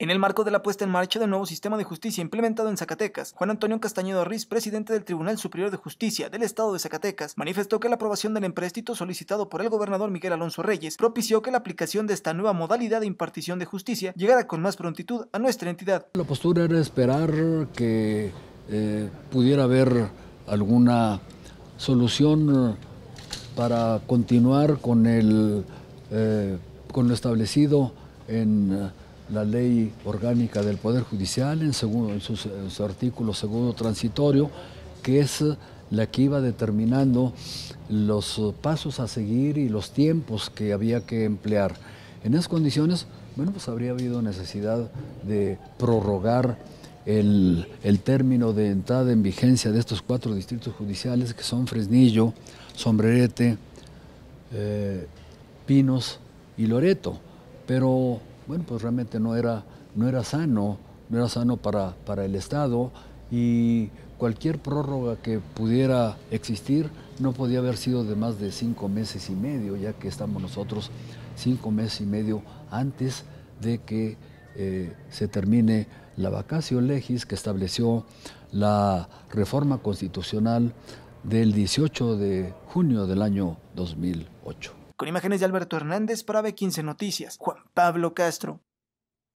En el marco de la puesta en marcha del nuevo sistema de justicia implementado en Zacatecas, Juan Antonio Castañeda Riz, presidente del Tribunal Superior de Justicia del Estado de Zacatecas, manifestó que la aprobación del empréstito solicitado por el gobernador Miguel Alonso Reyes propició que la aplicación de esta nueva modalidad de impartición de justicia llegara con más prontitud a nuestra entidad. La postura era esperar que eh, pudiera haber alguna solución eh, para continuar con, el, eh, con lo establecido en la ley orgánica del Poder Judicial en, segundo, en, su, artículo segundo transitorio, que es la que iba determinando los pasos a seguir y los tiempos que había que emplear. En esas condiciones, bueno, pues habría habido necesidad de prorrogar el, término de entrada en vigencia de estos cuatro distritos judiciales que son Fresnillo, Sombrerete, eh, Pinos y Loreto. Pero bueno, pues realmente no era, no era sano, no era sano para, para el Estado y cualquier prórroga que pudiera existir no podía haber sido de más de cinco meses y medio, ya que estamos nosotros cinco meses y medio antes de que eh, se termine la vacación legis que estableció la reforma constitucional del 18 de junio del año 2008. Con imágenes de Alberto Hernández para B15 Noticias, Pablo Castro.